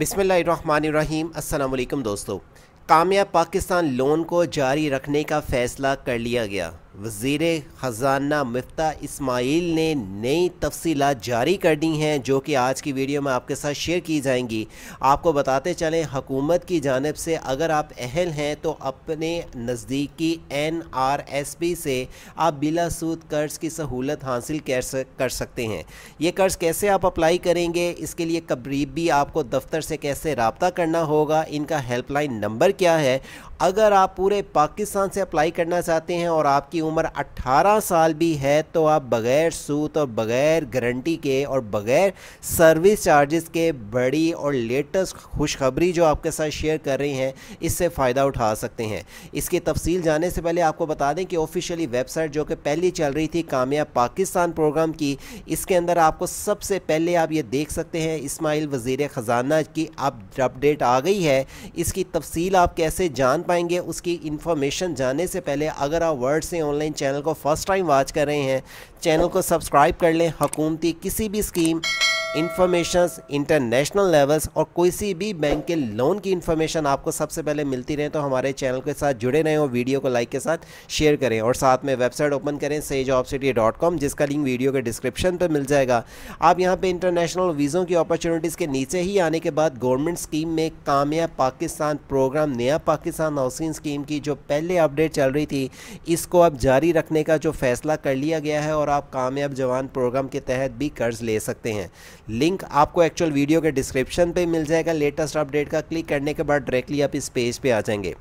बिसमीम अल्लाम दोस्तों कामयाब पाकिस्तान लोन को जारी रखने का फ़ैसला कर लिया गया वज़ी ख़जाना मफ्ता इसमाइल ने नई तफसी जारी कर दी हैं जो कि आज की वीडियो में आपके साथ शेयर की जाएंगी आपको बताते चलें हकूमत की जानब से अगर आप अहल हैं तो अपने नज़दीकी एन आर एस पी से आप बिला सूद कर्ज़ की सहूलत हासिल कर सकते हैं ये कर्ज़ कैसे आप अप्लाई करेंगे इसके लिए भी आपको दफ्तर से कैसे रबता करना होगा इनका हेल्पलाइन नंबर क्या है अगर आप पूरे पाकिस्तान से अप्लाई करना चाहते हैं और आपकी उम्र 18 साल भी है तो आप बग़ैर सूत और बग़ैर गारंटी के और बग़ैर सर्विस चार्जेस के बड़ी और लेटेस्ट खुशखबरी जो आपके साथ शेयर कर रही हैं इससे फ़ायदा उठा सकते हैं इसकी तफसील जाने से पहले आपको बता दें कि ऑफिशियली वेबसाइट जो कि पहली चल रही थी कामयाब पाकिस्तान प्रोग्राम की इसके अंदर आपको सबसे पहले आप ये देख सकते हैं इसमाइल वज़ी ख़जाना की अब अपडेट आ गई है इसकी तफसील आप कैसे जान पाएंगे उसकी इन्फॉर्मेशन जाने से पहले अगर आप वर्ड से ऑनलाइन चैनल को फर्स्ट टाइम वॉच कर रहे हैं चैनल को सब्सक्राइब कर लें हकूमती किसी भी स्कीम इन्फॉर्मेशन इंटरनेशनल लेवल्स और किसी भी बैंक के लोन की इन्फॉर्मेशन आपको सबसे पहले मिलती रहे तो हमारे चैनल के साथ जुड़े रहें और वीडियो को लाइक के साथ शेयर करें और साथ में वेबसाइट ओपन करें कॉम जिसका लिंक वीडियो के डिस्क्रिप्शन पर मिल जाएगा आप यहाँ पर इंटरनेशनल वीज़ों की अपॉर्चुनिटीज़ के नीचे ही आने के बाद गवर्नमेंट स्कीम में कामयाब पाकिस्तान प्रोग्राम नया पाकिस्तान हाउसिंग स्कीम की जो पहले अपडेट चल रही थी इसको अब जारी रखने का जो फैसला कर लिया गया है और आप कामयाब जवान प्रोग्राम के तहत भी कर्ज ले सकते हैं लिंक आपको एक्चुअल वीडियो के डिस्क्रिप्शन पे मिल जाएगा लेटेस्ट अपडेट का क्लिक करने के बाद डायरेक्टली आप इस पेज पे आ जाएंगे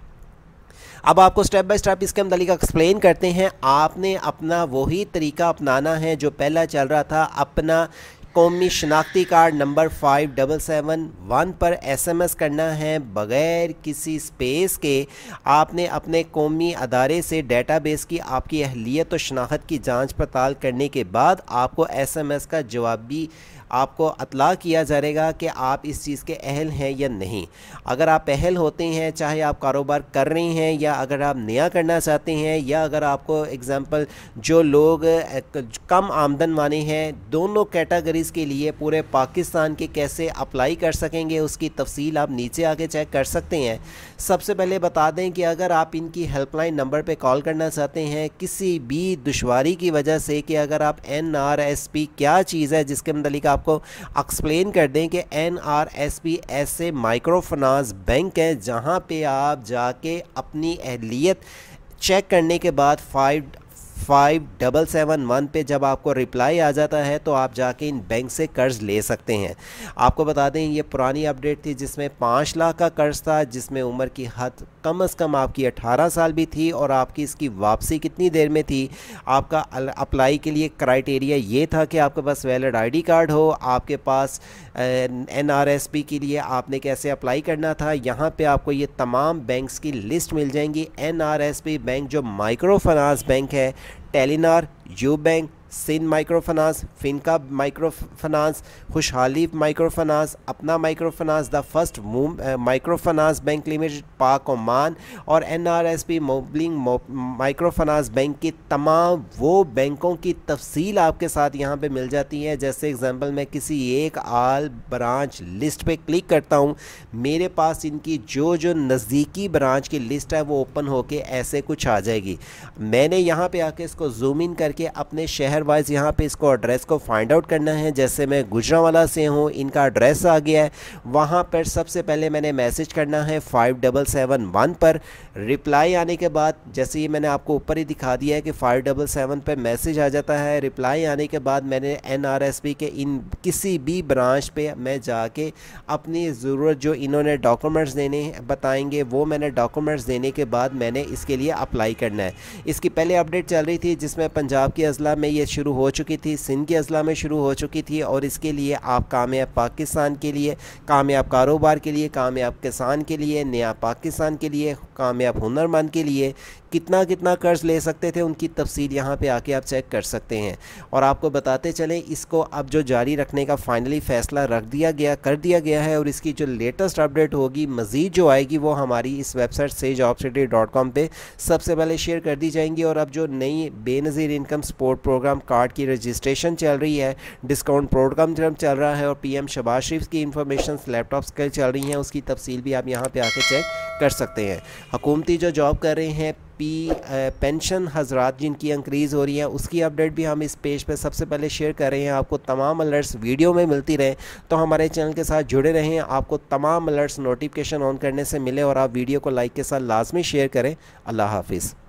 अब आपको स्टेप बाय स्टेप इसके हम तरीका एक्सप्लेन करते हैं आपने अपना वही तरीका अपनाना है जो पहला चल रहा था अपना कौमी शनाख्ती card number five double seven one पर एसएमएस करना है बग़ैर किसी स्पेस के आपने अपने कौमी अदारे से डेटाबेस की आपकी अहलियत और शनाख्त की जांच पड़ताल करने के बाद आपको एसएमएस का जवाबी आपको अतला किया जाएगा कि आप इस चीज़ के अहल हैं या नहीं अगर आप अहल होते हैं चाहे आप कारोबार कर रहे हैं या अगर आप नया करना चाहते हैं या अगर आपको एग्ज़ाम्पल जो लोग कम आमदन वाले हैं दोनों कैटेगरीज़ के लिए पूरे पाकिस्तान के कैसे अप्लाई कर सकेंगे उसकी तफसील आप नीचे आके चेक कर सकते हैं सबसे पहले बता दें कि अगर आप इनकी हेल्पलाइन नंबर पर कॉल करना चाहते हैं किसी भी दुशारी की वजह से कि अगर आप एन आर एस पी क्या चीज़ है जिसके मतलब आप आपको एक्सप्लेन कर दें कि एन आर एस पी ऐसे माइक्रो फाइनास बैंक हैं जहाँ पे आप जाके अपनी अहलियत चेक करने के बाद five five double seven one पे जब आपको रिप्लाई आ जाता है तो आप जाके इन बैंक से कर्ज़ ले सकते हैं आपको बता दें ये पुरानी अपडेट थी जिसमें पाँच लाख का कर्ज़ था जिसमें उम्र की हद कम अज़ कम आपकी 18 साल भी थी और आपकी इसकी वापसी कितनी देर में थी आपका अप्लाई के लिए क्राइटेरिया ये था कि आपके पास वैलिड आईडी कार्ड हो आपके पास एनआरएसपी के लिए आपने कैसे अप्लाई करना था यहाँ पे आपको ये तमाम बैंक्स की लिस्ट मिल जाएंगी एनआरएसपी बैंक जो माइक्रो फाइनानस बैंक है Telenor U bank Sindh micro FINCA micro finance Khushhali micro finance Apna micro the first micro finance bank limited Pak Oman और N R S P Mobilink micro finance bank की तमाम वो बैंकों की तफसील आपके साथ यहाँ पर मिल जाती है जैसे एग्ज़ाम्पल मैं किसी एक आल ब्रांच लिस्ट पर क्लिक करता हूँ मेरे पास इनकी जो जो नज़दीकी ब्रांच की लिस्ट है वो ओपन होकर ऐसे कुछ आ जाएगी मैंने यहाँ पर आके इसको जूम इन करके अपने शहर सेक्टर वाइज यहाँ पे इसको एड्रेस को फाइंड आउट करना है जैसे मैं गुजरावाला से हूँ इनका एड्रेस आ गया है वहाँ पर सबसे पहले मैंने मैसेज करना है फाइव डबल सेवन वन पर रिप्लाई आने के बाद जैसे ही मैंने आपको ऊपर ही दिखा दिया है कि फाइव डबल सेवन पर मैसेज आ जाता है रिप्लाई आने के बाद मैंने एन आर एस पी के इन किसी भी ब्रांच पर मैं जाके अपनी ज़रूरत जो इन्होंने डॉक्यूमेंट्स देने बताएंगे वो मैंने डॉक्यूमेंट्स देने के बाद मैंने इसके लिए अप्लाई करना है इसकी पहले अपडेट चल रही थी जिसमें पंजाब के अजला में ये शुरू हो चुकी थी सिंध के अजला में शुरू हो चुकी थी और इसके लिए आप कामयाब पाकिस्तान के लिए कामयाब कारोबार के लिए कामयाब किसान के लिए नया पाकिस्तान के लिए कामयाब हुनरमंद के लिए कितना कितना कर्ज़ ले सकते थे उनकी तफसील यहाँ पे आके आप चेक कर सकते हैं और आपको बताते चले इसको अब जो जारी रखने का फ़ाइनली फ़ैसला रख दिया गया कर दिया गया है और इसकी जो लेटेस्ट अपडेट होगी मज़ीद जो आएगी वो हमारी इस वेबसाइट से जॉब सिटी डॉट कॉम पर सबसे पहले शेयर कर दी जाएंगी और अब जो नई Benazir income support programme card की रजिस्ट्रेशन चल रही है डिस्काउंट प्रोग्राम चल रहा है और पी एम शबाज शरीफ की इन्फॉर्मेशन लैपटॉप स्किल चल रही हैं उसकी तफसील भी आप यहाँ पर आके चेक कर सकते हैं हकूमती जो जॉब कर रहे हैं पी पेंशन हजरात जिनकी इंक्रीज़ हो रही है उसकी अपडेट भी हम इस पेज पे सबसे पहले शेयर कर रहे हैं आपको तमाम अलर्ट्स वीडियो में मिलती रहे तो हमारे चैनल के साथ जुड़े रहें आपको तमाम अलर्ट्स नोटिफिकेशन ऑन करने से मिले और आप वीडियो को लाइक के साथ लाजमी शेयर करें अल्लाह हाफिज़